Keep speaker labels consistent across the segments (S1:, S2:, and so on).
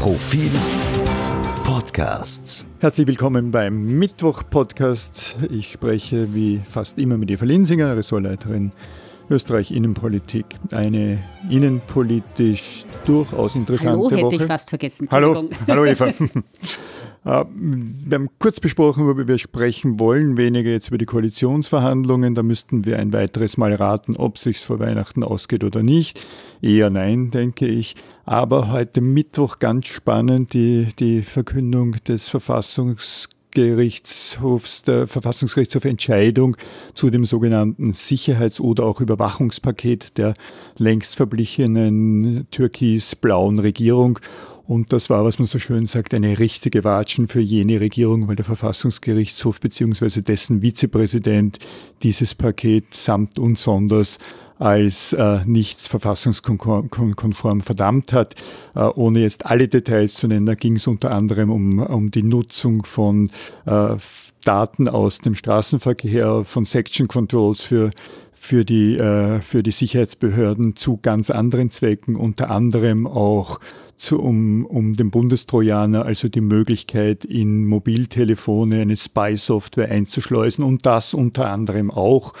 S1: Profil Podcasts. Herzlich willkommen beim Mittwoch-Podcast. Ich spreche wie fast immer mit Eva Linsinger, Ressortleiterin Österreich Innenpolitik. Eine innenpolitisch durchaus interessante Hallo, Woche. Hallo, hätte ich fast vergessen. Hallo, hallo Eva. Äh, wir haben kurz besprochen, worüber wir sprechen wollen, weniger jetzt über die Koalitionsverhandlungen. Da müssten wir ein weiteres Mal raten, ob es sich vor Weihnachten ausgeht oder nicht. Eher nein, denke ich. Aber heute Mittwoch ganz spannend die, die Verkündung des Verfassungsgerichtshofs, der Verfassungsgerichtshof Entscheidung zu dem sogenannten Sicherheits- oder auch Überwachungspaket der längst verblichenen türkis-blauen Regierung. Und das war, was man so schön sagt, eine richtige Watschen für jene Regierung, weil der Verfassungsgerichtshof bzw. dessen Vizepräsident dieses Paket samt und sonders als äh, nichts verfassungskonform verdammt hat. Äh, ohne jetzt alle Details zu nennen, da ging es unter anderem um, um die Nutzung von äh, Daten aus dem Straßenverkehr, von Section Controls für für die, äh, für die Sicherheitsbehörden zu ganz anderen Zwecken, unter anderem auch zu, um, um den Bundestrojaner, also die Möglichkeit, in Mobiltelefone eine Spy-Software einzuschleusen und das unter anderem auch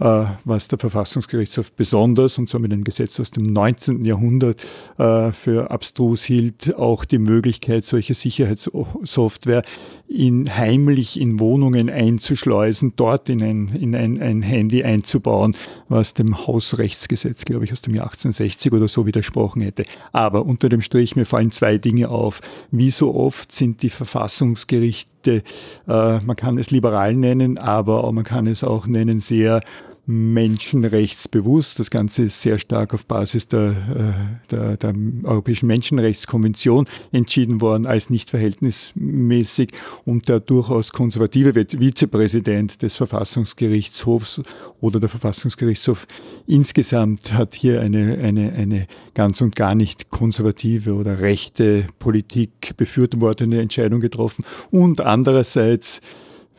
S1: äh, was der Verfassungsgerichtshof besonders, und zwar mit einem Gesetz aus dem 19. Jahrhundert, äh, für abstrus hielt, auch die Möglichkeit, solche Sicherheitssoftware in, heimlich in Wohnungen einzuschleusen, dort in ein, in ein, ein Handy einzubauen, was dem Hausrechtsgesetz, glaube ich, aus dem Jahr 1860 oder so widersprochen hätte. Aber unter dem Strich, mir fallen zwei Dinge auf. Wie so oft sind die Verfassungsgerichte Rechte, äh, man kann es liberal nennen, aber man kann es auch nennen sehr menschenrechtsbewusst. Das Ganze ist sehr stark auf Basis der, äh, der, der, Europäischen Menschenrechtskonvention entschieden worden als nicht verhältnismäßig. Und der durchaus konservative Vizepräsident des Verfassungsgerichtshofs oder der Verfassungsgerichtshof insgesamt hat hier eine, eine, eine ganz und gar nicht konservative oder rechte Politik befürwortende Entscheidung getroffen. Und andererseits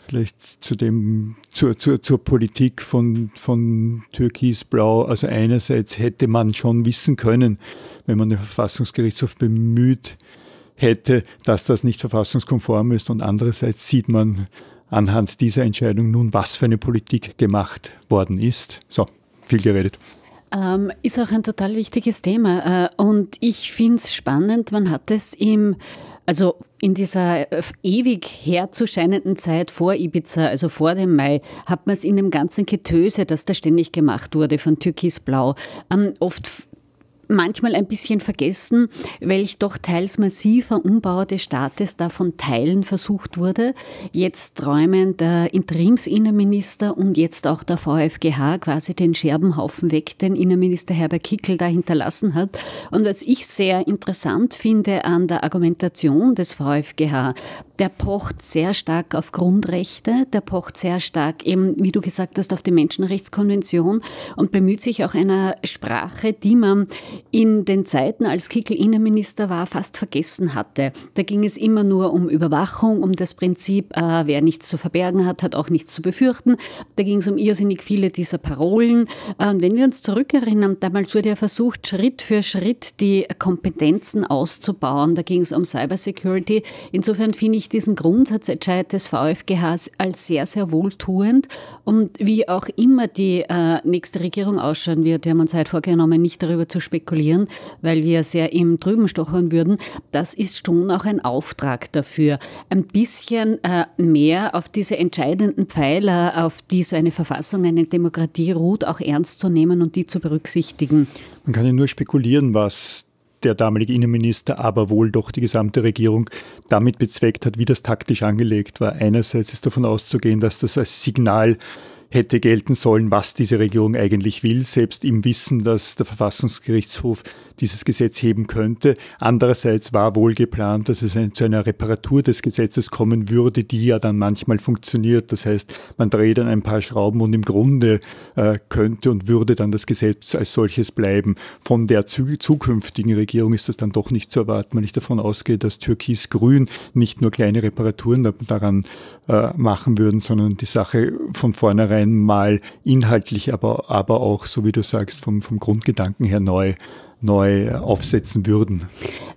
S1: vielleicht zu dem, zur, zur, zur Politik von, von Blau. Also einerseits hätte man schon wissen können, wenn man den Verfassungsgerichtshof bemüht hätte, dass das nicht verfassungskonform ist. Und andererseits sieht man anhand dieser Entscheidung nun, was für eine Politik gemacht worden ist.
S2: So, viel geredet. Ähm, ist auch ein total wichtiges Thema. Äh, und ich finde es spannend, man hat es im, also in dieser äh, ewig herzuscheinenden Zeit vor Ibiza, also vor dem Mai, hat man es in dem ganzen Getöse, das da ständig gemacht wurde von Türkisblau, ähm, oft manchmal ein bisschen vergessen, welch doch teils massiver Umbau des Staates da von Teilen versucht wurde. Jetzt träumen der Interimsinnenminister und jetzt auch der VfGH quasi den Scherbenhaufen weg, den Innenminister Herbert Kickel da hinterlassen hat. Und was ich sehr interessant finde an der Argumentation des VfGH, der pocht sehr stark auf Grundrechte, der pocht sehr stark eben, wie du gesagt hast, auf die Menschenrechtskonvention und bemüht sich auch einer Sprache, die man in den Zeiten, als Kickel Innenminister war, fast vergessen hatte. Da ging es immer nur um Überwachung, um das Prinzip, äh, wer nichts zu verbergen hat, hat auch nichts zu befürchten. Da ging es um irrsinnig viele dieser Parolen. Äh, und wenn wir uns zurückerinnern, damals wurde ja versucht, Schritt für Schritt die Kompetenzen auszubauen. Da ging es um Cybersecurity. Insofern finde ich diesen Grundsatzentscheid des VfGH als sehr, sehr wohltuend. Und wie auch immer die äh, nächste Regierung ausschauen wird, wir haben uns heute vorgenommen, nicht darüber zu spekulieren, weil wir sehr im Trüben stochern würden. Das ist schon auch ein Auftrag dafür, ein bisschen äh, mehr auf diese entscheidenden Pfeiler, auf die so eine Verfassung, eine Demokratie ruht, auch ernst zu nehmen und die zu berücksichtigen.
S1: Man kann ja nur spekulieren, was der damalige Innenminister, aber wohl doch die gesamte Regierung damit bezweckt hat, wie das taktisch angelegt war. Einerseits ist davon auszugehen, dass das als Signal hätte gelten sollen, was diese Regierung eigentlich will, selbst im Wissen, dass der Verfassungsgerichtshof dieses Gesetz heben könnte. Andererseits war wohl geplant, dass es zu einer Reparatur des Gesetzes kommen würde, die ja dann manchmal funktioniert. Das heißt, man dreht dann ein paar Schrauben und im Grunde äh, könnte und würde dann das Gesetz als solches bleiben. Von der zukünftigen Regierung ist das dann doch nicht zu erwarten, wenn ich davon ausgehe, dass Türkis-Grün nicht nur kleine Reparaturen daran äh, machen würden, sondern die Sache von vornherein einmal inhaltlich, aber, aber auch, so wie du sagst, vom, vom Grundgedanken her neu neu aufsetzen würden.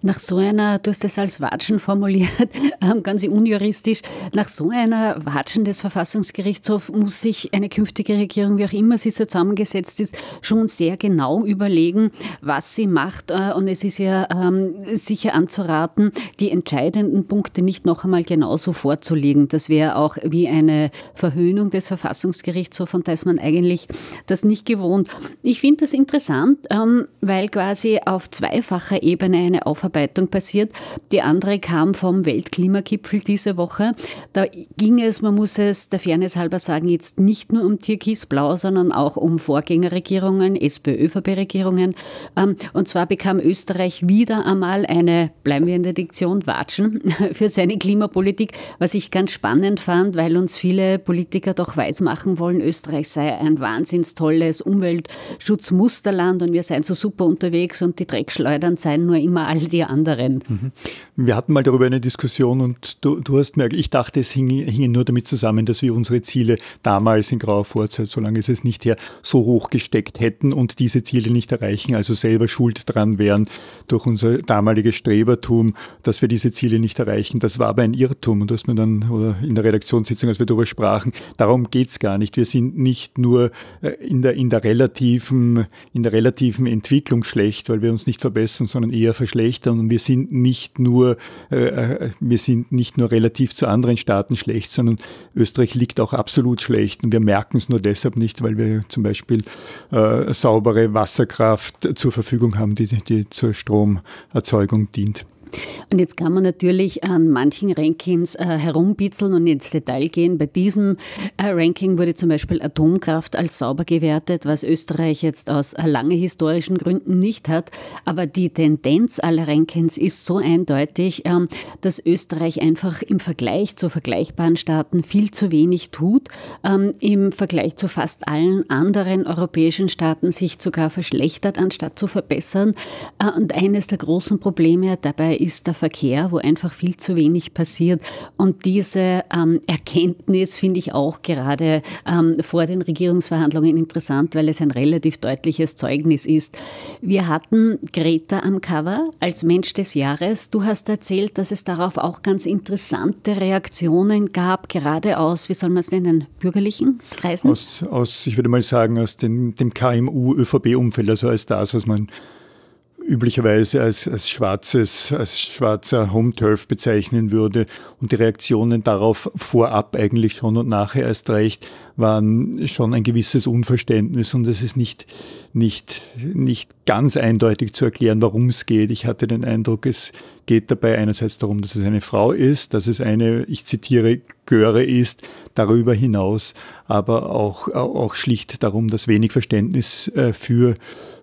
S2: Nach so einer, du hast das als Watschen formuliert, ähm, ganz unjuristisch, nach so einer Watschen des Verfassungsgerichtshofs muss sich eine künftige Regierung, wie auch immer sie so zusammengesetzt ist, schon sehr genau überlegen, was sie macht. Äh, und es ist ja ähm, sicher anzuraten, die entscheidenden Punkte nicht noch einmal genauso vorzulegen. Das wäre auch wie eine Verhöhnung des Verfassungsgerichtshofs und da ist man eigentlich das nicht gewohnt. Ich finde das interessant, ähm, weil quasi quasi auf zweifacher Ebene eine Aufarbeitung passiert. Die andere kam vom Weltklimagipfel diese Woche. Da ging es, man muss es der Fairness halber sagen, jetzt nicht nur um Türkisblau, sondern auch um Vorgängerregierungen, spö regierungen ähm, Und zwar bekam Österreich wieder einmal eine, bleiben wir in der Diktion, Watschen für seine Klimapolitik, was ich ganz spannend fand, weil uns viele Politiker doch weismachen wollen, Österreich sei ein wahnsinns tolles Umweltschutzmusterland und wir seien so super unterwegs unterwegs und die Dreckschleudern seien nur immer all die anderen.
S1: Mhm. Wir hatten mal darüber eine Diskussion und du, du hast merkt, ich dachte, es hing, nur damit zusammen, dass wir unsere Ziele damals in grauer Vorzeit, solange lange ist es nicht her, so hoch gesteckt hätten und diese Ziele nicht erreichen, also selber schuld dran wären durch unser damaliges Strebertum, dass wir diese Ziele nicht erreichen. Das war aber ein Irrtum und dass mir dann, oder in der Redaktionssitzung, als wir darüber sprachen, darum geht es gar nicht. Wir sind nicht nur äh, in der, in der relativen, in der relativen Entwicklung schlecht, schlecht, weil wir uns nicht verbessern, sondern eher verschlechtern. Und wir sind nicht nur, äh, äh, wir sind nicht nur relativ zu anderen Staaten schlecht, sondern Österreich liegt auch absolut schlecht. Und wir merken es nur deshalb nicht, weil wir zum Beispiel äh, saubere Wasserkraft zur Verfügung haben, die, die zur Stromerzeugung dient.
S2: Und jetzt kann man natürlich an manchen Rankings äh, herumbitzeln und ins Detail gehen. Bei diesem äh, Ranking wurde zum Beispiel Atomkraft als sauber gewertet, was Österreich jetzt aus äh, lange historischen Gründen nicht hat. Aber die Tendenz aller Rankings ist so eindeutig, ähm, dass Österreich einfach im Vergleich zu vergleichbaren Staaten viel zu wenig tut, ähm, im Vergleich zu fast allen anderen europäischen Staaten sich sogar verschlechtert, anstatt zu verbessern. Äh, und eines der großen Probleme dabei ist der Verkehr, wo einfach viel zu wenig passiert. Und diese ähm, Erkenntnis finde ich auch gerade ähm, vor den Regierungsverhandlungen interessant, weil es ein relativ deutliches Zeugnis ist. Wir hatten Greta am Cover als Mensch des Jahres. Du hast erzählt, dass es darauf auch ganz interessante Reaktionen gab, gerade aus, wie soll man es nennen, bürgerlichen Kreisen? Aus,
S1: aus ich würde mal sagen, aus dem, dem KMU-ÖVP-Umfeld, also als das, was man üblicherweise als, als, schwarzes, als schwarzer Home Turf bezeichnen würde. Und die Reaktionen darauf vorab eigentlich schon und nachher erst recht waren schon ein gewisses Unverständnis und es ist nicht, nicht, nicht ganz eindeutig zu erklären, warum es geht. Ich hatte den Eindruck, es geht dabei einerseits darum, dass es eine Frau ist, dass es eine, ich zitiere, Göre ist, darüber hinaus aber auch, auch schlicht darum, dass wenig Verständnis äh, für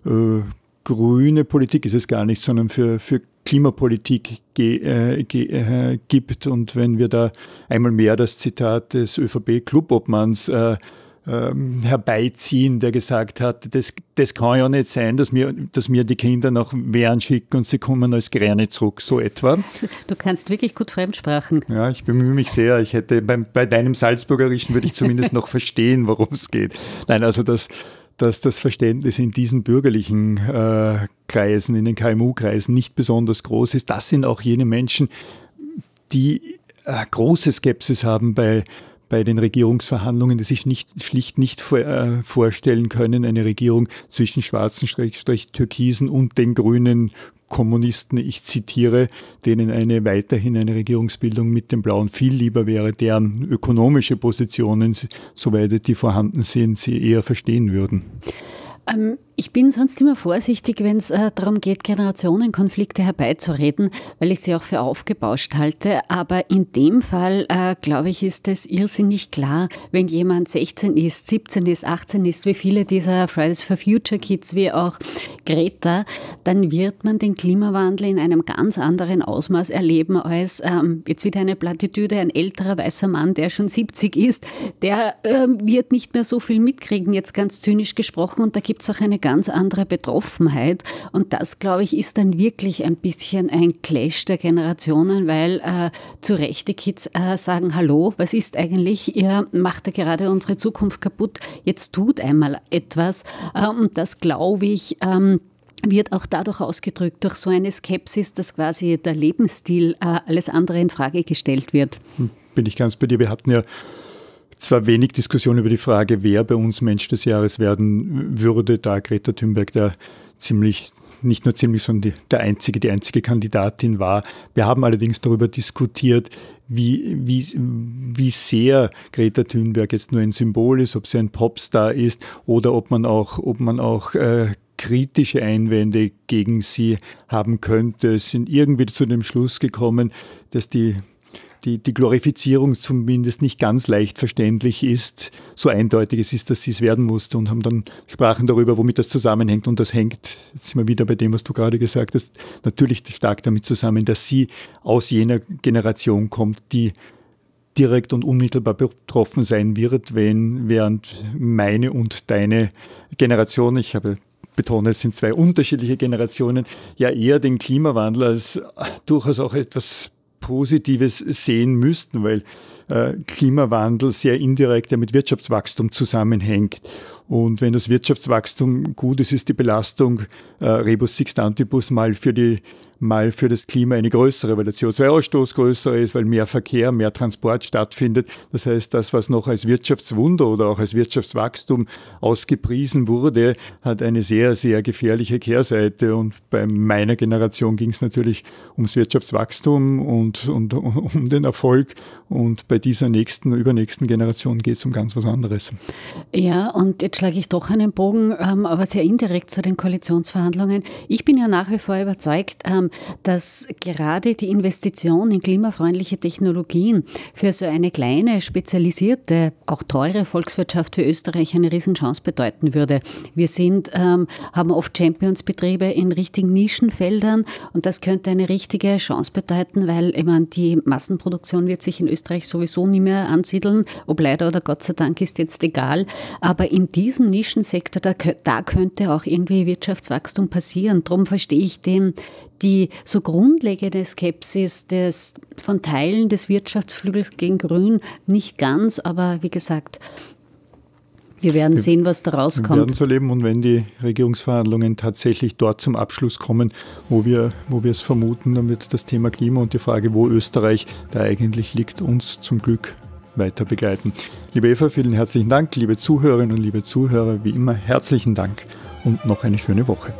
S1: äh, grüne Politik ist es gar nicht, sondern für, für Klimapolitik ge, äh, ge, äh, gibt. Und wenn wir da einmal mehr das Zitat des ÖVP-Clubobmanns äh, ähm, herbeiziehen, der gesagt hat, das, das kann ja nicht sein, dass mir, dass mir die Kinder nach Wehren schicken und sie kommen als Gräne zurück, so etwa. Du kannst wirklich gut Fremdsprachen. Ja, ich bemühe mich sehr. Ich hätte beim, bei deinem Salzburgerischen würde ich zumindest noch verstehen, worum es geht. Nein, also das, dass das Verständnis in diesen bürgerlichen äh, Kreisen, in den KMU-Kreisen nicht besonders groß ist. Das sind auch jene Menschen, die äh, große Skepsis haben bei, bei den Regierungsverhandlungen, die sich nicht, schlicht nicht vor, äh, vorstellen können, eine Regierung zwischen schwarzen Türkisen und den grünen Kommunisten, ich zitiere, denen eine weiterhin eine Regierungsbildung mit den Blauen viel lieber wäre, deren ökonomische Positionen, soweit die vorhanden sind, sie eher verstehen würden.
S2: Ähm, ich bin sonst immer vorsichtig, wenn es äh, darum geht, Generationenkonflikte herbeizureden, weil ich sie auch für aufgebauscht halte. Aber in dem Fall, äh, glaube ich, ist es irrsinnig klar, wenn jemand 16 ist, 17 ist, 18 ist, wie viele dieser Fridays for Future Kids, wie auch Greta, dann wird man den Klimawandel in einem ganz anderen Ausmaß erleben als ähm, jetzt wieder eine Plattitüde, ein älterer weißer Mann, der schon 70 ist, der äh, wird nicht mehr so viel mitkriegen, jetzt ganz zynisch gesprochen. Und da gibt es auch eine ganz andere Betroffenheit. Und das, glaube ich, ist dann wirklich ein bisschen ein Clash der Generationen, weil äh, zu Recht die Kids äh, sagen, hallo, was ist eigentlich, ihr macht ja gerade unsere Zukunft kaputt, jetzt tut einmal etwas. Äh, und das, glaube ich, ähm, wird auch dadurch ausgedrückt durch so eine Skepsis, dass quasi der Lebensstil äh, alles andere in Frage gestellt wird.
S1: Hm, bin ich ganz bei dir. Wir hatten ja zwar wenig Diskussion über die Frage, wer bei uns Mensch des Jahres werden würde, da Greta Thunberg da ziemlich nicht nur ziemlich, sondern die, der einzige, die einzige Kandidatin war. Wir haben allerdings darüber diskutiert, wie, wie, wie sehr Greta Thunberg jetzt nur ein Symbol ist, ob sie ein Popstar ist oder ob man auch, ob man auch äh, kritische Einwände gegen sie haben könnte. Sind irgendwie zu dem Schluss gekommen, dass die die, die Glorifizierung zumindest nicht ganz leicht verständlich ist, so eindeutig es ist, dass sie es werden musste und haben dann sprachen darüber, womit das zusammenhängt. Und das hängt, jetzt sind wir wieder bei dem, was du gerade gesagt hast, natürlich stark damit zusammen, dass sie aus jener Generation kommt, die direkt und unmittelbar betroffen sein wird, wenn während meine und deine Generation, ich habe betone, es sind zwei unterschiedliche Generationen, ja eher den Klimawandel als durchaus auch etwas Positives sehen müssten, weil äh, Klimawandel sehr indirekt ja mit Wirtschaftswachstum zusammenhängt. Und wenn das Wirtschaftswachstum gut ist, ist die Belastung äh, Rebus Sixt Antibus mal für, die, mal für das Klima eine größere, weil der CO2-Ausstoß größer ist, weil mehr Verkehr, mehr Transport stattfindet. Das heißt, das, was noch als Wirtschaftswunder oder auch als Wirtschaftswachstum ausgepriesen wurde, hat eine sehr, sehr gefährliche Kehrseite. Und bei meiner Generation ging es natürlich ums Wirtschaftswachstum und, und um den Erfolg. Und bei dieser nächsten, übernächsten Generation geht es um ganz was anderes.
S2: Ja, und jetzt schlage ich doch einen Bogen, ähm, aber sehr indirekt zu den Koalitionsverhandlungen. Ich bin ja nach wie vor überzeugt, ähm, dass gerade die Investition in klimafreundliche Technologien für so eine kleine, spezialisierte, auch teure Volkswirtschaft für Österreich eine Riesenchance bedeuten würde. Wir sind, ähm, haben oft Champions-Betriebe in richtigen Nischenfeldern und das könnte eine richtige Chance bedeuten, weil ich meine, die Massenproduktion wird sich in Österreich sowieso nie mehr ansiedeln. Ob leider oder Gott sei Dank ist jetzt egal. Aber in diesem diesem Nischensektor, da, da könnte auch irgendwie Wirtschaftswachstum passieren. Darum verstehe ich dem die so grundlegende Skepsis des, von Teilen des Wirtschaftsflügels gegen Grün nicht ganz, aber wie gesagt, wir werden sehen, was da rauskommt. Wir werden so
S1: leben und wenn die Regierungsverhandlungen tatsächlich dort zum Abschluss kommen, wo wir, wo wir es vermuten, dann wird das Thema Klima und die Frage, wo Österreich da eigentlich liegt, uns zum Glück weiter begleiten. Liebe Eva, vielen herzlichen Dank. Liebe Zuhörerinnen und liebe Zuhörer, wie immer herzlichen Dank und noch eine schöne Woche.